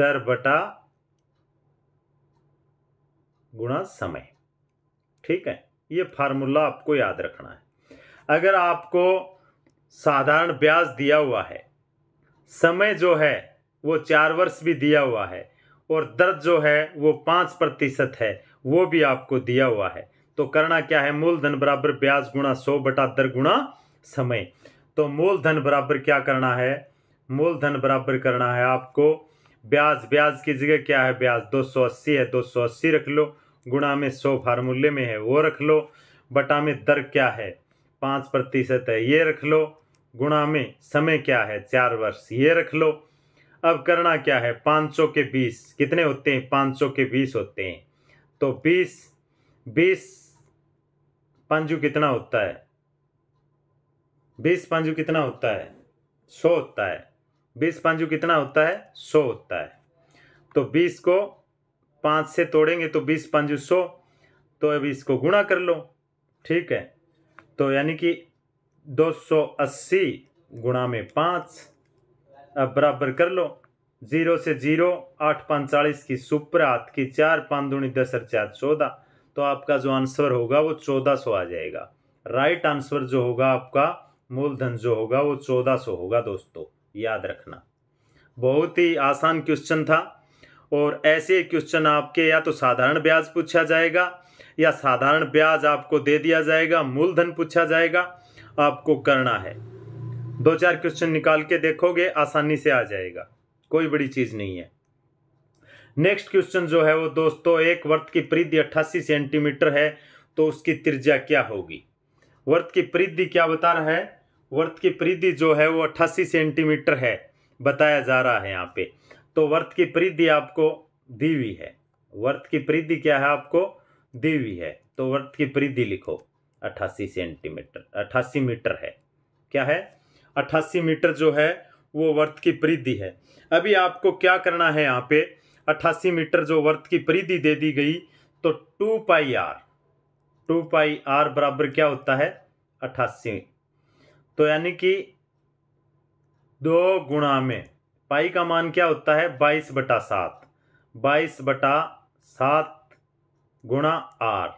दर बटा गुणा समय ठीक है ये फार्मूला आपको याद रखना है अगर आपको साधारण ब्याज दिया हुआ है समय जो है वो चार वर्ष भी दिया हुआ है और दर जो है वो पाँच प्रतिशत है वो भी आपको दिया हुआ है तो करना क्या है मूलधन बराबर ब्याज गुणा सौ बटा दर गुणा समय तो मूलधन बराबर क्या करना है मूलधन बराबर करना है आपको ब्याज ब्याज की जगह क्या है ब्याज 280 है 280 रख लो गुणा में सौ फार्मूले में है वो रख लो बटा में दर क्या है पाँच प्रतिशत है ये रख लो गुणा में समय क्या है चार वर्ष ये रख लो अब करना क्या है पाँच सौ के बीस कितने होते हैं पाँच सौ के बीस होते हैं तो बीस बीस पंजू कितना होता है बीस पंजू कितना होता है सौ होता है बीस पंजू कितना होता है सौ होता है तो बीस को पाँच से तोड़ेंगे तो बीस पाँच सौ तो अभी इसको गुणा कर लो ठीक है तो यानी कि दो सौ अस्सी गुणा में पाँच अब बराबर कर लो जीरो से जीरो आठ पाँच चालीस की सुप्रात की चार पाँच दूनी दस चार चौदह तो आपका जो आंसर होगा वो चौदह सौ आ जाएगा राइट आंसर जो होगा आपका मूलधन जो होगा वो चौदह सौ होगा दोस्तों याद रखना बहुत ही आसान क्वेश्चन था और ऐसे क्वेश्चन आपके या तो साधारण ब्याज पूछा जाएगा या साधारण ब्याज आपको दे दिया जाएगा मूलधन पूछा जाएगा आपको करना है दो चार क्वेश्चन निकाल के देखोगे आसानी से आ जाएगा कोई बड़ी चीज़ नहीं है नेक्स्ट क्वेश्चन जो है वो दोस्तों एक वर्त की परिधि अट्ठासी सेंटीमीटर है तो उसकी त्रिज्या क्या होगी वर्त की परिधि क्या बता रहा है वर्त की परिधि जो है वो अट्ठासी सेंटीमीटर है बताया जा रहा है यहाँ पे तो वर्त की परिधि आपको दी हुई है वर्त की परिधि क्या है आपको दी हुई है तो वर्त की परिधि लिखो अट्ठासी सेंटीमीटर अट्ठासी मीटर है क्या है अट्ठासी मीटर जो है वो वर्त की परिधि है अभी आपको क्या करना है यहाँ पे अट्ठासी मीटर जो वर्त की परिधि दे दी गई तो two pi r two pi r बराबर क्या होता है अट्ठासी तो यानी कि दो गुणा में पाई का मान क्या होता है बाईस बटा सात बाईस बटा सात गुणा आर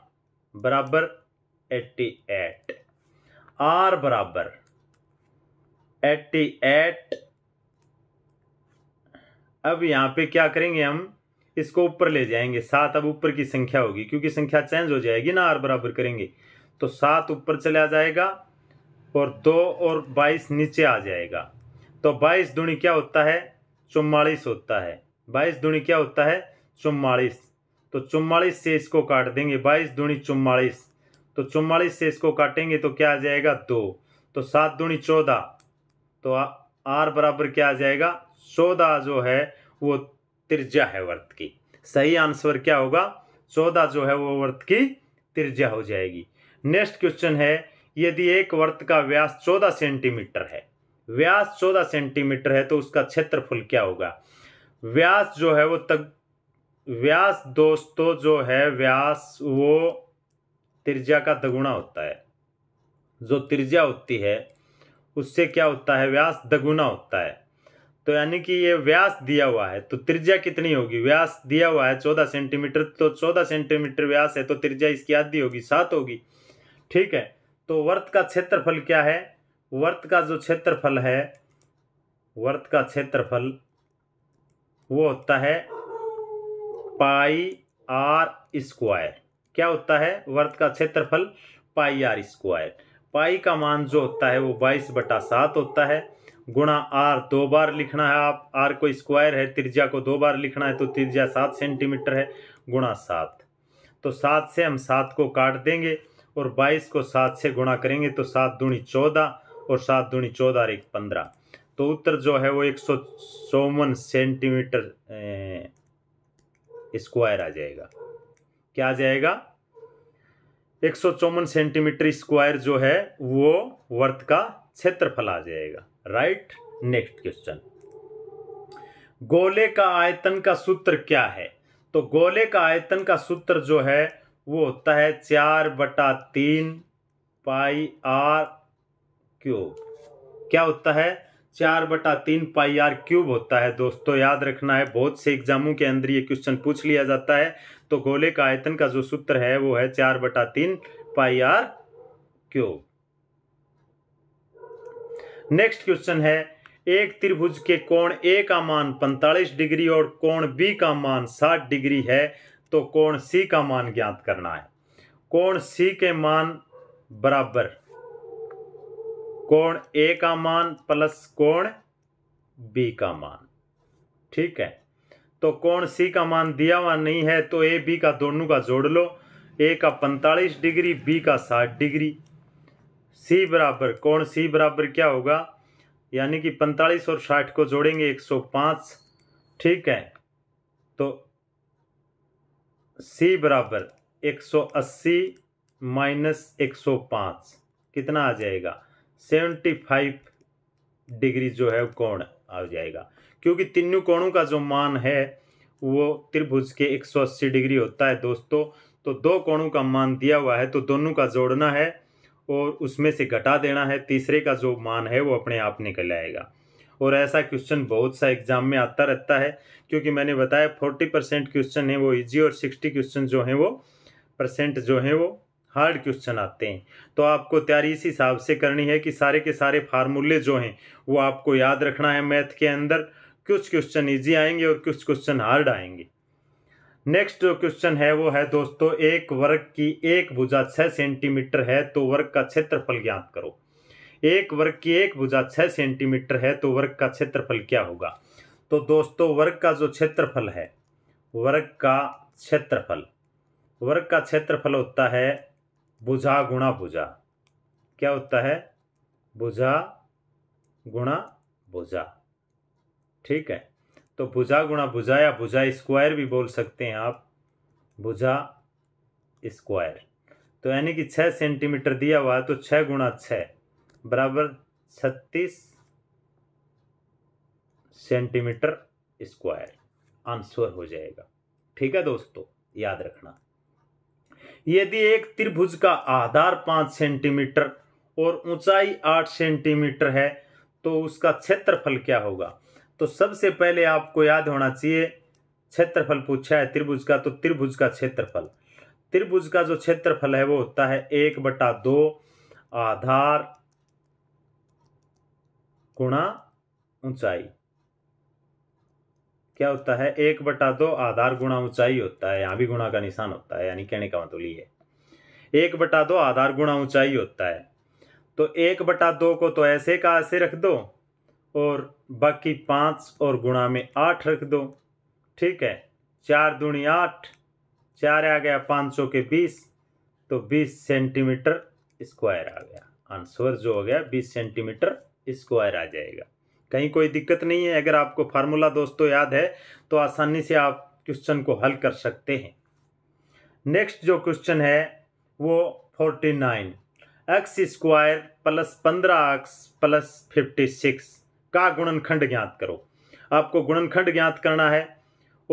बराबर एट्टी एट आर बराबर एट्टी एट अब यहाँ पे क्या करेंगे हम इसको ऊपर ले जाएंगे सात अब ऊपर की संख्या होगी क्योंकि संख्या चेंज हो जाएगी ना आर बराबर करेंगे तो सात ऊपर चला जाएगा और दो और बाईस नीचे आ जाएगा तो बाईस दुणी क्या होता है चुम्वालीस होता है बाईस दुणी क्या होता है चुम्वालीस तो चुम्वालीस से इसको काट देंगे बाईस दुणी चुम्वालीस तो चुम्वालीस से इसको काटेंगे तो क्या आ जाएगा दो तो सात दुणी चौदह तो आर बराबर क्या आ जाएगा चौदह जो है वो त्रिज्या है वर्त की सही आंसर क्या होगा चौदह जो है वो वर्त की त्रिज्या हो जाएगी नेक्स्ट क्वेश्चन है यदि एक वर्त का व्यास चौदह सेंटीमीटर है व्यास चौदह सेंटीमीटर है तो उसका क्षेत्रफल क्या होगा व्यास जो है वो तक व्यास दोस्तों जो है व्यास वो त्रिज्या का दगुना होता है जो त्रिज्या होती है उससे क्या होता है व्यास दगुना होता है तो यानी कि ये व्यास दिया हुआ है तो त्रिज्या कितनी होगी व्यास दिया हुआ है चौदह सेंटीमीटर तो चौदह सेंटीमीटर व्यास है तो त्रिज्या इसकी आधी होगी सात होगी ठीक है तो वर्त का क्षेत्रफल क्या है वर्त का जो क्षेत्रफल है वर्त का क्षेत्रफल वो होता है पाई आर स्क्वायर क्या होता है वर्त का क्षेत्रफल पाई आर स्क्वायर पाई का मान जो होता है वो बाईस बटा सात होता है गुणा आर दो बार लिखना है आप आर को स्क्वायर है त्रिज्या को दो बार लिखना है तो त्रिज्या सात सेंटीमीटर है गुणा सात तो सात से हम सात को काट देंगे और बाईस को सात से गुणा करेंगे तो सात दूणी चौदह और सात दूनी चौदह और एक पंद्रह तो उत्तर जो है वो एक सौ चौवन सेंटीमीटर स्क्वायर आ जाएगा क्या आ जाएगा एक सौ चौवन सेंटीमीटर स्क्वायर जो है वो वर्त का क्षेत्रफल आ जाएगा राइट नेक्स्ट क्वेश्चन गोले का आयतन का सूत्र क्या है तो गोले का आयतन का सूत्र जो है वो होता है चार बटा तीन पाई आर क्यूब क्या होता है चार बटा तीन पाई आर क्यूब होता है दोस्तों याद रखना है बहुत से एग्जामों के अंदर ये क्वेश्चन पूछ लिया जाता है तो गोले का आयतन का जो सूत्र है वो है चार बटा तीन pi r cube next question है एक त्रिभुज के कोण ए का मान पैंतालीस डिग्री और कोण बी का मान साठ डिग्री है तो कोण सी का मान ज्ञात करना है कोण सी के मान बराबर कोण ए का मान प्लस कोण बी का मान ठीक है तो कोण सी का मान दिया हुआ नहीं है तो ए बी का दोनों का जोड़ लो ए का पैंतालीस डिग्री बी का साठ डिग्री सी बराबर कोण सी बराबर क्या होगा यानी कि पैंतालीस और साठ को जोड़ेंगे एक सौ पाँच ठीक है तो सी बराबर एक सौ अस्सी माइनस एक सौ पाँच कितना आ जाएगा सेवेंटी फाइव डिग्री जो है कोण आ जाएगा क्योंकि तीनों कोणों का जो मान है वो त्रिभुज के 180 डिग्री होता है दोस्तों तो दो कोणों का मान दिया हुआ है तो दोनों का जोड़ना है और उसमें से घटा देना है तीसरे का जो मान है वो अपने आप निकल आएगा और ऐसा क्वेश्चन बहुत सा एग्जाम में आता रहता है क्योंकि मैंने बताया फोर्टी परसेंट क्वेश्चन है वो इजी और सिक्सटी क्वेश्चन जो हैं वो परसेंट जो हैं वो हार्ड क्वेश्चन आते हैं तो आपको तैयारी इस हिसाब से करनी है कि सारे के सारे फार्मूले जो हैं वो आपको याद रखना है मैथ के अंदर कुछ क्वेश्चन ईजी आएंगे और कुछ क्वेश्चन हार्ड आएंगे नेक्स्ट जो क्वेश्चन है वो है दोस्तों एक वर्ग की एक भुजा छः सेंटीमीटर है तो वर्ग का क्षेत्रफल ज्ञात करो एक वर्ग की एक भुजा छः सेंटीमीटर है तो वर्ग का क्षेत्रफल क्या होगा तो दोस्तों वर्ग का जो क्षेत्रफल है वर्ग का क्षेत्रफल वर्ग का क्षेत्रफल होता है बुझा गुणा बुझा क्या होता है बुझा गुणा बुझा ठीक है तो बुझा गुणा बुझा या बुझा स्क्वायर भी बोल सकते हैं आप बुझा स्क्वायर तो यानी कि छः सेंटीमीटर दिया हुआ है तो छः गुणा छः बराबर छत्तीस सेंटीमीटर स्क्वायर आंसर हो जाएगा ठीक है दोस्तों याद रखना यदि एक त्रिभुज का आधार पाँच सेंटीमीटर और ऊंचाई आठ सेंटीमीटर है तो उसका क्षेत्रफल क्या होगा तो सबसे पहले आपको याद होना चाहिए क्षेत्रफल पूछा है त्रिभुज का तो त्रिभुज का क्षेत्रफल त्रिभुज का जो क्षेत्रफल है वो होता है एक बटा दो आधार गुणा ऊंचाई क्या होता है एक बटा दो आधार गुणा ऊंचाई होता है यहाँ भी गुणा का निशान होता है यानी कहने का मतलब ये एक बटा दो आधार गुणा ऊंचाई होता है तो एक बटा दो को तो ऐसे का ऐसे रख दो और बाकी पाँच और गुणा में आठ रख दो ठीक है चार दूनी आठ चार आ गया पाँच सौ के बीस तो बीस सेंटीमीटर स्क्वायर आ गया आंसर जो हो गया बीस सेंटीमीटर स्क्वायर आ जाएगा कहीं कोई दिक्कत नहीं है अगर आपको फार्मूला दोस्तों याद है तो आसानी से आप क्वेश्चन को हल कर सकते हैं नेक्स्ट जो क्वेश्चन है वो forty nine x square plus पंद्रह एक्स प्लस फिफ्टी सिक्स का गुणनखंड ज्ञात करो आपको गुणनखंड ज्ञात करना है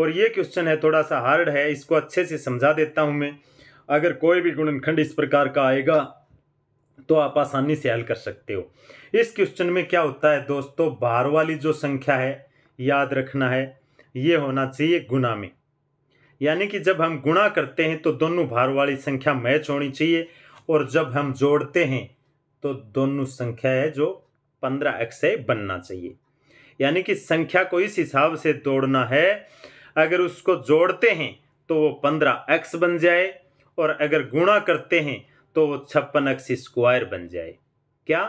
और ये क्वेश्चन है थोड़ा सा हार्ड है इसको अच्छे से समझा देता हूँ मैं अगर कोई भी गुणनखंड इस प्रकार का आएगा तो आप आसानी से हल कर सकते हो इस क्वेश्चन में क्या होता है दोस्तों बार वाली जो संख्या है याद रखना है ये होना चाहिए गुना में यानी कि जब हम गुणा करते हैं तो दोनों भार वाली संख्या मैच होनी चाहिए और जब हम जोड़ते हैं तो दोनों संख्या है जो पंद्रह एक्स है बनना चाहिए यानी कि संख्या को इस हिसाब से तोड़ना है अगर उसको जोड़ते हैं तो वो पंद्रह एक्स बन जाए और अगर गुणा करते हैं तो वो छप्पन एक्स स्क्वायर बन जाए क्या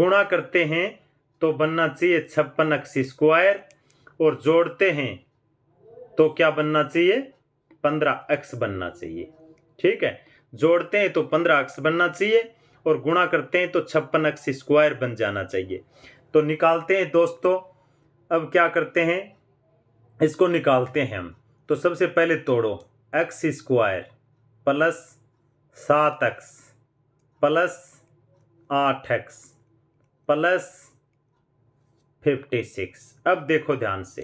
गुणा करते हैं तो बनना चाहिए छप्पन एक्स स्क्वायर और जोड़ते हैं तो क्या बनना चाहिए पंद्रह एक्स बनना चाहिए ठीक है जोड़ते हैं तो पंद्रह एक्स बनना चाहिए और गुणा करते हैं तो छप्पन एक्स स्क्वायर बन जाना चाहिए तो निकालते हैं दोस्तों अब क्या करते हैं इसको निकालते हैं हम तो सबसे पहले तोड़ो एक्स स्क्वायर प्लस सात एक्स प्लस आठ एक्स प्लस फिफ्टी सिक्स अब देखो ध्यान से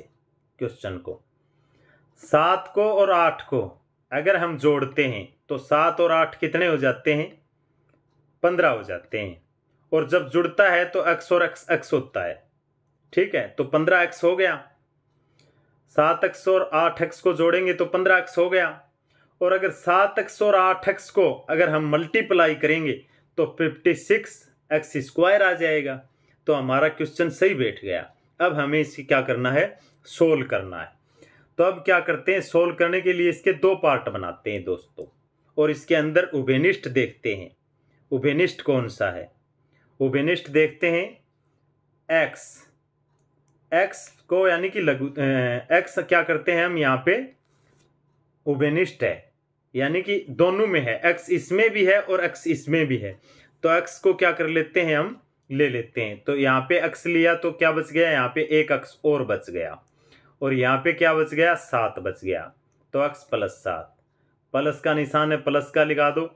क्वेश्चन को सात को और आठ को अगर हम जोड़ते हैं तो सात और आठ कितने हो जाते हैं पंद्रह हो जाते हैं और जब जुड़ता है तो एक्स और एक्स एक्स होता है ठीक है तो पंद्रह एक्स हो गया सात एक्स और आठ एक्स को जोड़ेंगे तो पंद्रह एक्स हो गया और अगर सात एक्स और आठ एक्स को अगर हम मल्टीप्लाई करेंगे तो फिफ्टी सिक्स एक्स स्क्वायर आ जाएगा तो हमारा क्वेश्चन सही बैठ गया अब हमें इसकी क्या करना है सोल्व करना है तो अब क्या करते हैं सोल्व करने के लिए इसके दो पार्ट बनाते हैं दोस्तों और इसके अंदर उबेनिस्ट देखते हैं उबेनिस्ट कौन सा है उबेनिस्ट देखते हैं एक्स एक्स को यानी कि लघु एक्स क्या करते हैं हम यहाँ पे उबेनिस्ट है यानी कि दोनों में है एक्स इसमें भी है और एक्स इसमें भी है तो एक्स को क्या कर लेते हैं हम ले लेते हैं तो यहाँ पे एक्स लिया तो क्या बच गया यहाँ पे एक अक्स और बच गया और यहाँ पे क्या बच गया सात बच गया तो एक्स प्लस सात प्लस का निशान है प्लस का लिखा दो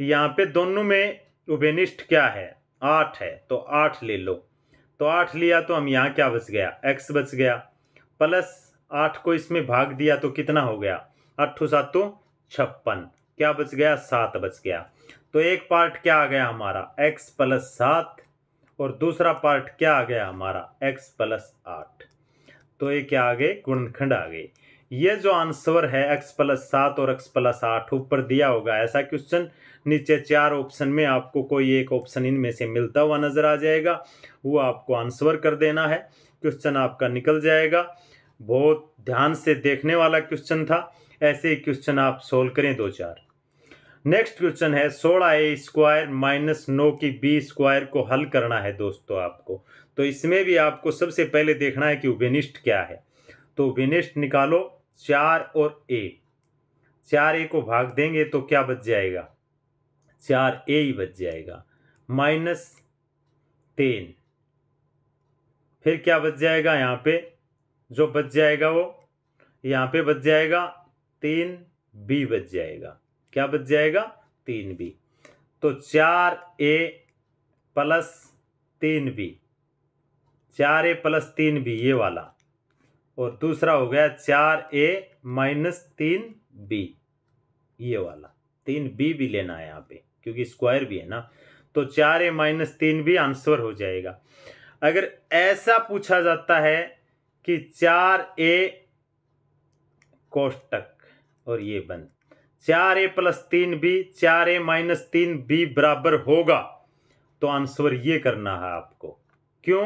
यहाँ पे दोनों में उभयनिष्ठ क्या है आठ है तो आठ ले लो तो आठ लिया तो हम यहाँ क्या बच गया एक्स बच गया प्लस आठ को इसमें भाग दिया तो कितना हो गया अट्ठू सात तो छप्पन क्या बच गया सात बच गया तो एक पार्ट क्या आ गया हमारा एक्स प्लस सात और दूसरा पार्ट क्या आ गया हमारा एक्स प्लस आठ तो ये क्या आ गए गुणखंड आ गए ये जो आंसर है एक्स प्लस सात और एक्स प्लस आठ ऊपर दिया होगा ऐसा क्वेश्चन नीचे चार ऑप्शन में आपको कोई एक ऑप्शन इनमें से मिलता हुआ नजर आ जाएगा वो आपको आंसर कर देना है क्वेश्चन आपका निकल जाएगा बहुत ध्यान से देखने वाला क्वेश्चन था ऐसे क्वेश्चन आप सोल्व करें दो चार नेक्स्ट क्वेश्चन है सोलह ए स्क्वायर माइनस नौ की बी स्क्वायर को हल करना है दोस्तों आपको तो इसमें भी आपको सबसे पहले देखना है कि वेनिस्ट क्या है तो वेनिस्ट निकालो चार और ए चार ए को भाग देंगे तो क्या बच जाएगा चार ए ही बच जाएगा माइनस तीन फिर क्या बच जाएगा यहाँ पे जो बच जाएगा वो यहाँ पे बच जाएगा तीन बी बच जाएगा क्या बच जाएगा तीन बी तो चार ए प्लस तीन बी चार ए प्लस तीन बी ये वाला और दूसरा हो गया चार ए माइनस तीन बी ये वाला तीन बी भी लेना है यहाँ पे क्योंकि स्क्वायर भी है ना तो चार ए माइनस तीन बी आंसर हो जाएगा अगर ऐसा पूछा जाता है कि चार ए कोष्टक और ये बंद चार ए प्लस तीन बी चार ए माइनस तीन बी बराबर होगा तो आंसर ये करना है आपको क्यों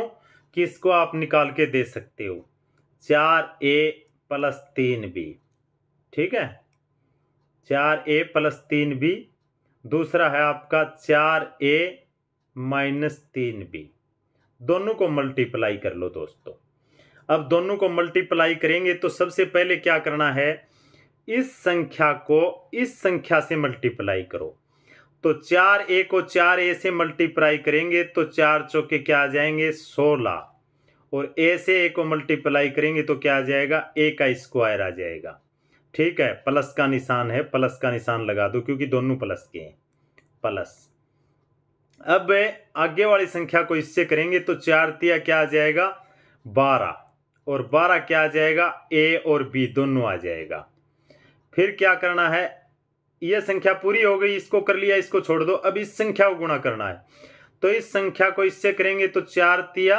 कि इसको आप निकाल के दे सकते हो चार ए प्लस तीन बी ठीक है चार ए प्लस तीन बी दूसरा है आपका चार ए माइनस तीन बी दोनों को मल्टीप्लाई कर लो दोस्तों अब दोनों को मल्टीप्लाई करेंगे तो सबसे पहले क्या करना है इस संख्या को इस संख्या से मल्टीप्लाई करो तो चार ए को चार ए से मल्टीप्लाई करेंगे तो चार चौके क्या आ जाएंगे सोलह और ए से ए को मल्टीप्लाई करेंगे तो क्या आ जाएगा ए का स्क्वायर आ जाएगा ठीक है प्लस का निशान है प्लस का निशान लगा दो क्योंकि दोनों प्लस के हैं प्लस अब आगे वाली संख्या को इससे करेंगे तो चार तिया क्या आ जाएगा बारह और बारह क्या आ जाएगा ए और बी दोनों आ जाएगा फिर क्या करना है ये संख्या पूरी हो गई इसको कर लिया इसको छोड़ दो अब इस संख्या को गुणा करना है तो इस संख्या को इससे करेंगे तो चार तिया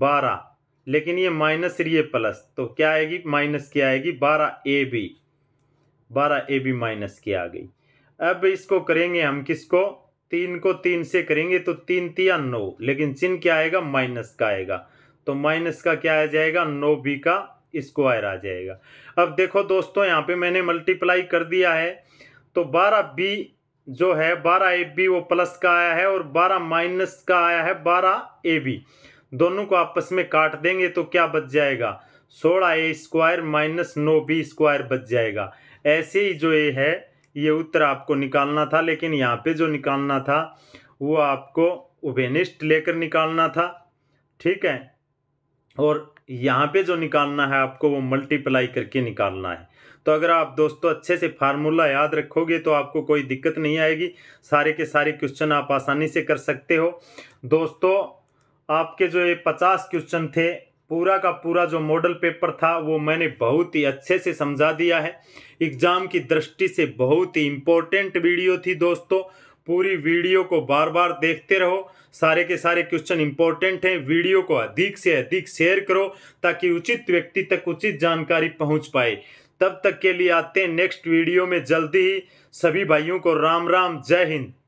बारह लेकिन ये माइनस ये प्लस तो क्या आएगी माइनस की आएगी बारह ए बी बारह ए बी माइनस की आ गई अब इसको करेंगे हम किसको तीन को तीन से करेंगे तो तीन तिया नौ लेकिन चिन्ह क्या आएगा माइनस का आएगा तो माइनस का क्या आ जाएगा नौ बी का स्क्वायर आ जाएगा अब देखो दोस्तों यहाँ पे मैंने मल्टीप्लाई कर दिया है तो बारह बी जो है बारह ए बी वो प्लस का आया है और बारह माइनस का आया है बारह ए बी दोनों को आपस में काट देंगे तो क्या बच जाएगा सोलह ए स्क्वायर माइनस नौ बी स्क्वायर बच जाएगा ऐसे ही जो ये है ये उत्तर आपको निकालना था लेकिन यहाँ पे जो निकालना था वो आपको उभेनिष्ट लेकर निकालना था ठीक है और यहाँ पे जो निकालना है आपको वो मल्टीप्लाई करके निकालना है तो अगर आप दोस्तों अच्छे से फार्मूला याद रखोगे तो आपको कोई दिक्कत नहीं आएगी सारे के सारे क्वेश्चन आप आसानी से कर सकते हो दोस्तों आपके जो ये पचास क्वेश्चन थे पूरा का पूरा जो मॉडल पेपर था वो मैंने बहुत ही अच्छे से समझा दिया है एग्ज़ाम की दृष्टि से बहुत ही इम्पोर्टेंट वीडियो थी दोस्तों पूरी वीडियो को बार बार देखते रहो सारे के सारे क्वेश्चन इंपॉर्टेंट हैं वीडियो को अधिक से अधिक शेयर करो ताकि उचित व्यक्ति तक उचित जानकारी पहुंच पाए तब तक के लिए आते हैं नेक्स्ट वीडियो में जल्दी ही सभी भाइयों को राम राम जय हिंद